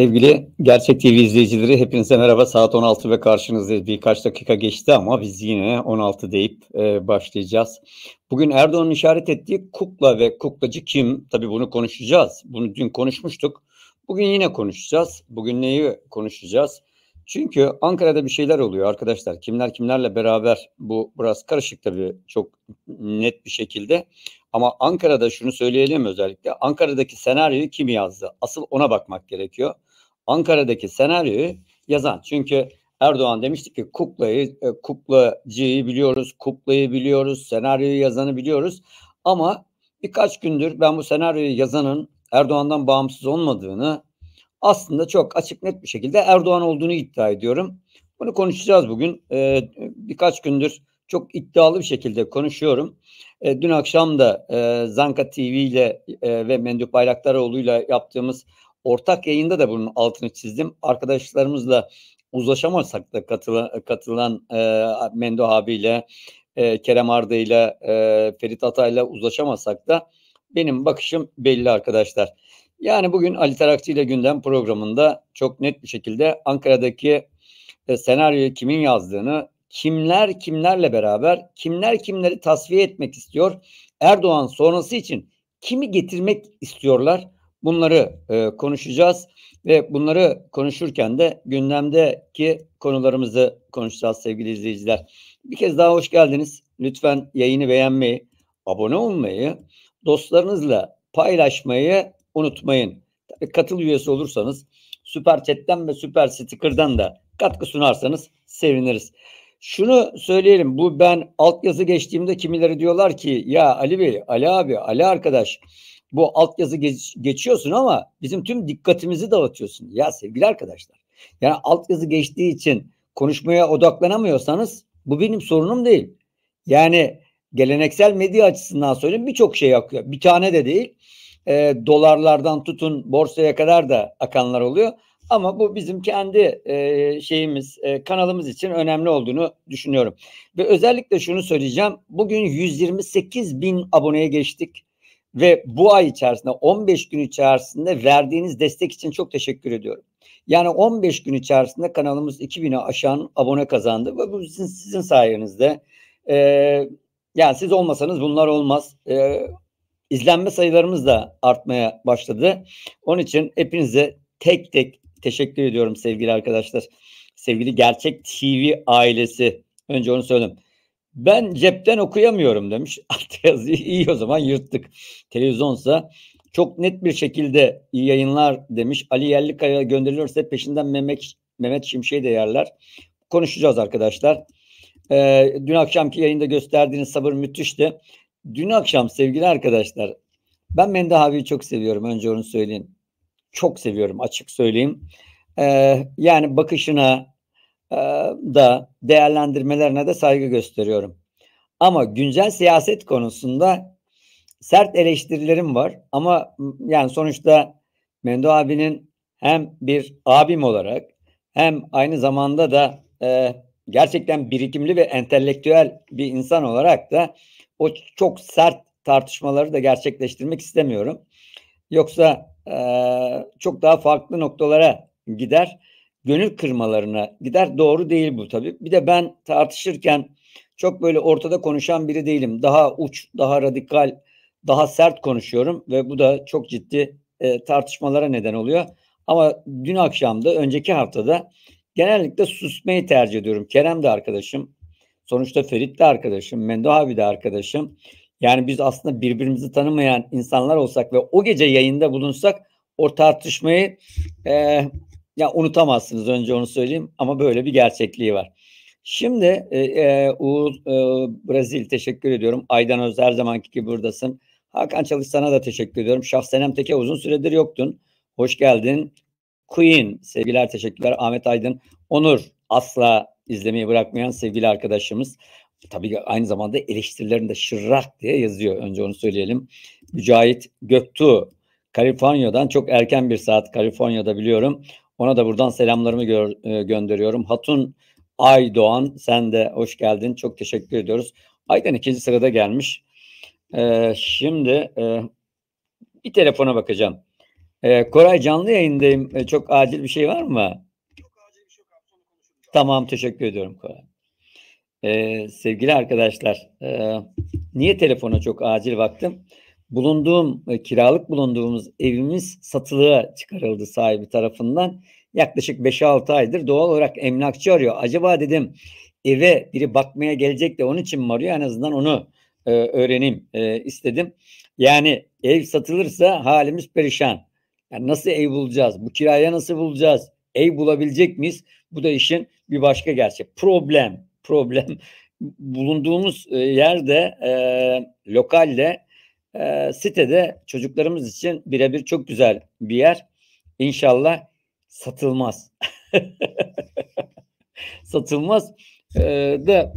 Sevgili Gerçek TV izleyicileri hepinize merhaba. Saat 16 ve karşınızdayız. Birkaç dakika geçti ama biz yine 16 deyip e, başlayacağız. Bugün Erdoğan'ın işaret ettiği kukla ve kuklacı kim? Tabii bunu konuşacağız. Bunu dün konuşmuştuk. Bugün yine konuşacağız. Bugün neyi konuşacağız? Çünkü Ankara'da bir şeyler oluyor arkadaşlar. Kimler kimlerle beraber bu biraz karışık tabii çok net bir şekilde. Ama Ankara'da şunu söyleyelim özellikle. Ankara'daki senaryoyu kim yazdı? Asıl ona bakmak gerekiyor. Ankara'daki senaryoyu yazan. Çünkü Erdoğan demişti ki kuklayı, e, kuklacıyı biliyoruz, kuklayı biliyoruz, senaryoyu yazanı biliyoruz. Ama birkaç gündür ben bu senaryoyu yazanın Erdoğan'dan bağımsız olmadığını aslında çok açık net bir şekilde Erdoğan olduğunu iddia ediyorum. Bunu konuşacağız bugün. Ee, birkaç gündür çok iddialı bir şekilde konuşuyorum. E, dün akşam da e, Zanka TV ile e, ve Mendup Bayraktaroğlu ile yaptığımız ortak yayında da bunun altını çizdim. Arkadaşlarımızla uzlaşamasak da katılan, katılan e, Mendo abiyle, e, Kerem Arda ile, e, Ferit Atay'la uzlaşamasak da benim bakışım belli arkadaşlar. Yani bugün Ali Tarakçı ile gündem programında çok net bir şekilde Ankara'daki e, senaryoyu kimin yazdığını, kimler kimlerle beraber, kimler kimleri tasfiye etmek istiyor, Erdoğan sonrası için kimi getirmek istiyorlar Bunları e, konuşacağız ve bunları konuşurken de gündemdeki konularımızı konuşacağız sevgili izleyiciler. Bir kez daha hoş geldiniz. Lütfen yayını beğenmeyi, abone olmayı, dostlarınızla paylaşmayı unutmayın. Tabii katıl üyesi olursanız Süper Chat'ten ve Süper Sticker'dan da katkı sunarsanız seviniriz. Şunu söyleyelim bu ben altyazı geçtiğimde kimileri diyorlar ki ya Ali Bey, Ali abi, Ali arkadaş bu altyazı geç, geçiyorsun ama bizim tüm dikkatimizi dağıtıyorsun. Ya sevgili arkadaşlar. Yani altyazı geçtiği için konuşmaya odaklanamıyorsanız bu benim sorunum değil. Yani geleneksel medya açısından söyleyeyim birçok şey akıyor. Bir tane de değil. E, dolarlardan tutun borsaya kadar da akanlar oluyor. Ama bu bizim kendi e, şeyimiz, e, kanalımız için önemli olduğunu düşünüyorum. Ve özellikle şunu söyleyeceğim. Bugün 128 bin aboneye geçtik ve bu ay içerisinde 15 gün içerisinde verdiğiniz destek için çok teşekkür ediyorum. Yani 15 gün içerisinde kanalımız 2000'e aşan abone kazandı ve bu sizin, sizin sayenizde. E, yani siz olmasanız bunlar olmaz. E, izlenme sayılarımız da artmaya başladı. Onun için hepinize tek tek teşekkür ediyorum sevgili arkadaşlar. Sevgili Gerçek TV ailesi. Önce onu söyleyeyim. Ben cepten okuyamıyorum demiş. Alt yazıyı iyi o zaman yırttık. Televizyonsa çok net bir şekilde iyi yayınlar demiş. Ali Yerlikaya gönderilirse peşinden Mehmet, Mehmet Şimşek'i de yerler. Konuşacağız arkadaşlar. Ee, dün akşamki yayında gösterdiğiniz sabır müthişti. Dün akşam sevgili arkadaşlar ben Mendehavi'yi çok seviyorum önce onu söyleyeyim. Çok seviyorum açık söyleyeyim. Ee, yani bakışına, ee, da değerlendirmelerine de saygı gösteriyorum. Ama güncel siyaset konusunda sert eleştirilerim var ama yani sonuçta Mendo abinin hem bir abim olarak hem aynı zamanda da e, gerçekten birikimli ve entelektüel bir insan olarak da o çok sert tartışmaları da gerçekleştirmek istemiyorum. Yoksa e, çok daha farklı noktalara gider gönül kırmalarına gider. Doğru değil bu tabii. Bir de ben tartışırken çok böyle ortada konuşan biri değilim. Daha uç, daha radikal, daha sert konuşuyorum ve bu da çok ciddi e, tartışmalara neden oluyor. Ama dün akşamda, önceki haftada genellikle susmayı tercih ediyorum. Kerem de arkadaşım, sonuçta Ferit de arkadaşım, Mendo abi de arkadaşım. Yani biz aslında birbirimizi tanımayan insanlar olsak ve o gece yayında bulunsak o tartışmayı e, ya unutamazsınız önce onu söyleyeyim ama böyle bir gerçekliği var. Şimdi e, e, Uğur e, Brazil teşekkür ediyorum. Aydan Öz her zamanki gibi buradasın. Hakan Çalış sana da teşekkür ediyorum. Şahsenem Teke uzun süredir yoktun. Hoş geldin. Queen sevgiler teşekkürler. Ahmet Aydın. Onur asla izlemeyi bırakmayan sevgili arkadaşımız. Tabii aynı zamanda eleştirilerinde şırrak diye yazıyor. Önce onu söyleyelim. Mücahit Göktuğ Kaliforniya'dan çok erken bir saat Kaliforniya'da biliyorum. Ona da buradan selamlarımı gö e, gönderiyorum. Hatun Aydoğan sen de hoş geldin. Çok teşekkür ediyoruz. Aydan ikinci sırada gelmiş. Ee, şimdi e, bir telefona bakacağım. Ee, Koray canlı yayındayım. Ee, çok acil bir şey var mı? Şey tamam teşekkür ediyorum Koray. Ee, sevgili arkadaşlar e, niye telefona çok acil baktım? bulunduğum e, kiralık bulunduğumuz evimiz satılığa çıkarıldı sahibi tarafından. Yaklaşık 5-6 aydır doğal olarak emlakçı arıyor. Acaba dedim eve biri bakmaya gelecek de onun için mi arıyor? En azından onu e, öğreneyim e, istedim. Yani ev satılırsa halimiz perişan. Yani nasıl ev bulacağız? Bu kiraya nasıl bulacağız? Ev bulabilecek miyiz? Bu da işin bir başka gerçek. Problem, problem. Bulunduğumuz e, yerde e, lokalle e, sitede çocuklarımız için birebir çok güzel bir yer. İnşallah satılmaz. satılmaz e, da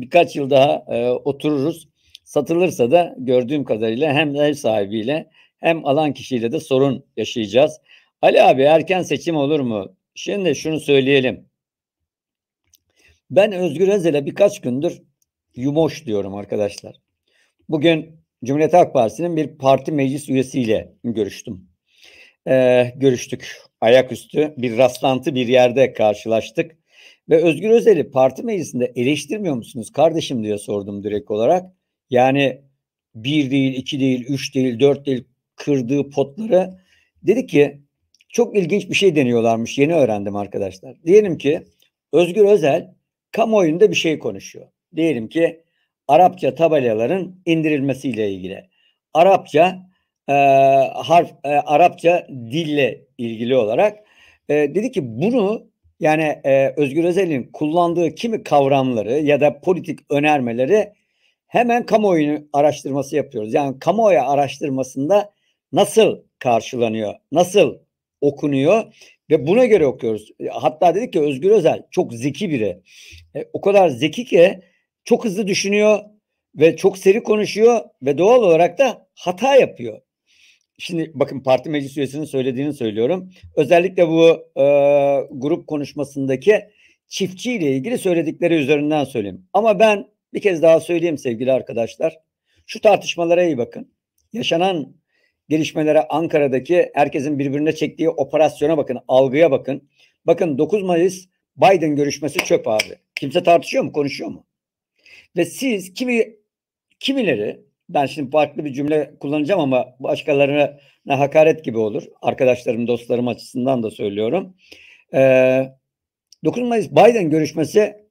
birkaç yıl daha e, otururuz. Satılırsa da gördüğüm kadarıyla hem ev sahibiyle hem alan kişiyle de sorun yaşayacağız. Ali abi erken seçim olur mu? Şimdi şunu söyleyelim. Ben Özgür Özel'e birkaç gündür yumoş diyorum arkadaşlar. Bugün Cumhuriyet Halk Partisi'nin bir parti meclis üyesiyle görüştüm. Ee, görüştük ayaküstü bir rastlantı bir yerde karşılaştık ve Özgür Özel'i parti meclisinde eleştirmiyor musunuz kardeşim diye sordum direkt olarak. Yani bir değil, iki değil, üç değil, dört değil kırdığı potları dedi ki çok ilginç bir şey deniyorlarmış yeni öğrendim arkadaşlar. Diyelim ki Özgür Özel kamuoyunda bir şey konuşuyor. Diyelim ki Arapça tabelaların indirilmesiyle ilgili. Arapça e, harf e, Arapça dille ilgili olarak e, dedi ki bunu yani e, Özgür Özel'in kullandığı kimi kavramları ya da politik önermeleri hemen kamuoyunu araştırması yapıyoruz. Yani kamuoyu araştırmasında nasıl karşılanıyor, nasıl okunuyor ve buna göre okuyoruz. Hatta dedi ki Özgür Özel çok zeki biri. E, o kadar zeki ki çok hızlı düşünüyor ve çok seri konuşuyor ve doğal olarak da hata yapıyor. Şimdi bakın parti meclis üyesinin söylediğini söylüyorum. Özellikle bu e, grup konuşmasındaki çiftçiyle ilgili söyledikleri üzerinden söyleyeyim. Ama ben bir kez daha söyleyeyim sevgili arkadaşlar. Şu tartışmalara iyi bakın. Yaşanan gelişmelere Ankara'daki herkesin birbirine çektiği operasyona bakın, algıya bakın. Bakın 9 Mayıs Biden görüşmesi çöp abi. Kimse tartışıyor mu, konuşuyor mu? Ve siz kimi kimileri ben şimdi farklı bir cümle kullanacağım ama başkalarına hakaret gibi olur. Arkadaşlarım, dostlarım açısından da söylüyorum. Ee, 9 Mayıs Biden görüşmesi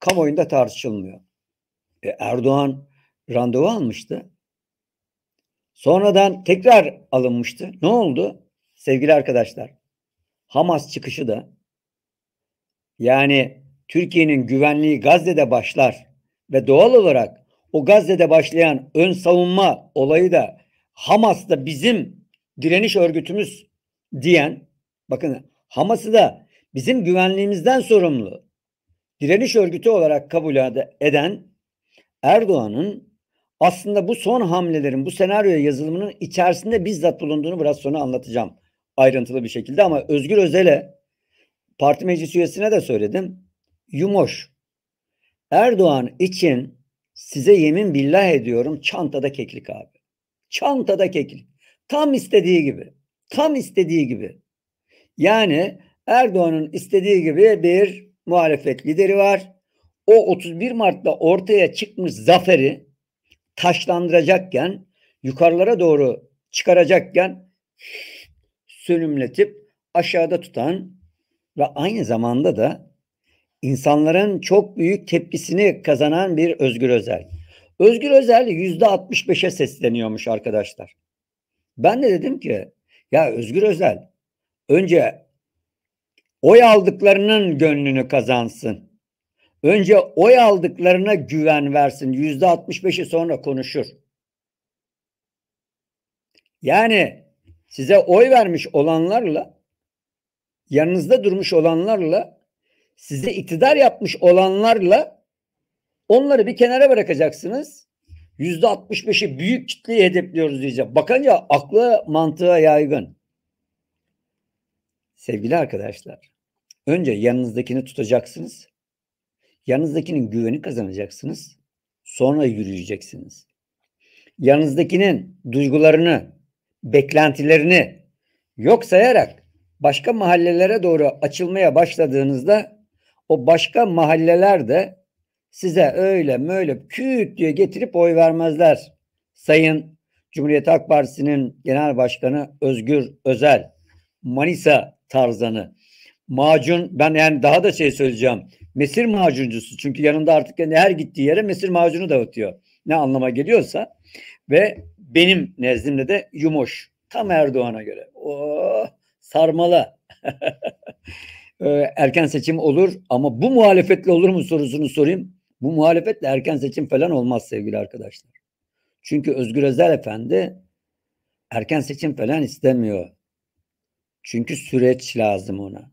kamuoyunda tartışılmıyor. Ee, Erdoğan randevu almıştı. Sonradan tekrar alınmıştı. Ne oldu? Sevgili arkadaşlar, Hamas çıkışı da yani Türkiye'nin güvenliği Gazze'de başlar ve doğal olarak o Gazze'de başlayan ön savunma olayı da Hamas'ta bizim direniş örgütümüz diyen bakın Hamas'ı da bizim güvenliğimizden sorumlu direniş örgütü olarak kabul eden Erdoğan'ın aslında bu son hamlelerin, bu senaryo yazılımının içerisinde bizzat bulunduğunu biraz sonra anlatacağım ayrıntılı bir şekilde ama Özgür Özel'e parti meclis üyesine de söyledim. Yumoş Erdoğan için size yemin billah ediyorum çantada keklik abi. Çantada keklik. Tam istediği gibi. Tam istediği gibi. Yani Erdoğan'ın istediği gibi bir muhalefet lideri var. O 31 Mart'ta ortaya çıkmış zaferi taşlandıracakken, yukarılara doğru çıkaracakken sönümletip aşağıda tutan ve aynı zamanda da insanların çok büyük tepkisini kazanan bir Özgür Özel. Özgür Özel yüzde %65'e sesleniyormuş arkadaşlar. Ben de dedim ki ya Özgür Özel önce oy aldıklarının gönlünü kazansın. Önce oy aldıklarına güven versin. Yüzde 65'i sonra konuşur. Yani size oy vermiş olanlarla yanınızda durmuş olanlarla size iktidar yapmış olanlarla onları bir kenara bırakacaksınız. Yüzde 65'i büyük kitleyi hedefliyoruz diyecek. Bakınca aklı mantığa yaygın. Sevgili arkadaşlar, önce yanınızdakini tutacaksınız. Yanınızdakinin güveni kazanacaksınız. Sonra yürüyeceksiniz. Yanınızdakinin duygularını, beklentilerini yok sayarak başka mahallelere doğru açılmaya başladığınızda o başka mahalleler de size öyle böyle küt diye getirip oy vermezler. Sayın Cumhuriyet Halk Partisi'nin Genel Başkanı Özgür Özel, Manisa tarzanı. Macun, ben yani daha da şey söyleyeceğim. Mesir macuncusu çünkü yanında artık yani her gittiği yere mesir macunu dağıtıyor. Ne anlama geliyorsa ve benim nezdimde de yumuş. Tam Erdoğan'a göre. Oo, oh, sarmala. Ee, erken seçim olur ama bu muhalefetle olur mu sorusunu sorayım. Bu muhalefetle erken seçim falan olmaz sevgili arkadaşlar. Çünkü Özgür Özel Efendi erken seçim falan istemiyor. Çünkü süreç lazım ona.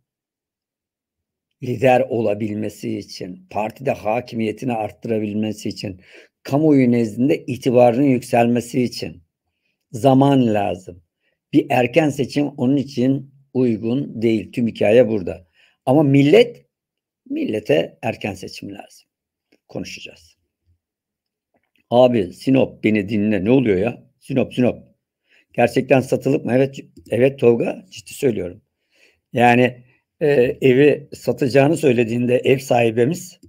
Lider olabilmesi için, partide hakimiyetini arttırabilmesi için, kamuoyu nezdinde itibarının yükselmesi için zaman lazım. Bir erken seçim onun için uygun değil. Tüm hikaye burada. Ama millet, millete erken seçim lazım. Konuşacağız. Abi Sinop beni dinle ne oluyor ya? Sinop Sinop. Gerçekten satılıp mı? Evet, evet Tolga ciddi söylüyorum. Yani e, evi satacağını söylediğinde ev sahibimiz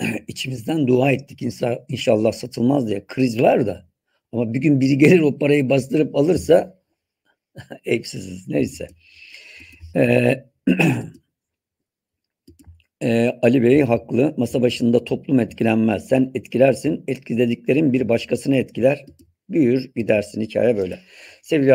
içimizden dua ettik insa, inşallah satılmaz diye. Kriz var da ama bir gün biri gelir o parayı bastırıp alırsa evsiziz neyse. Ee, Ee, Ali Bey haklı. Masa başında toplum etkilenmez. Sen etkilersin. Etkilediklerin bir başkasını etkiler. Büyür gidersin. Hikaye böyle. Sevgili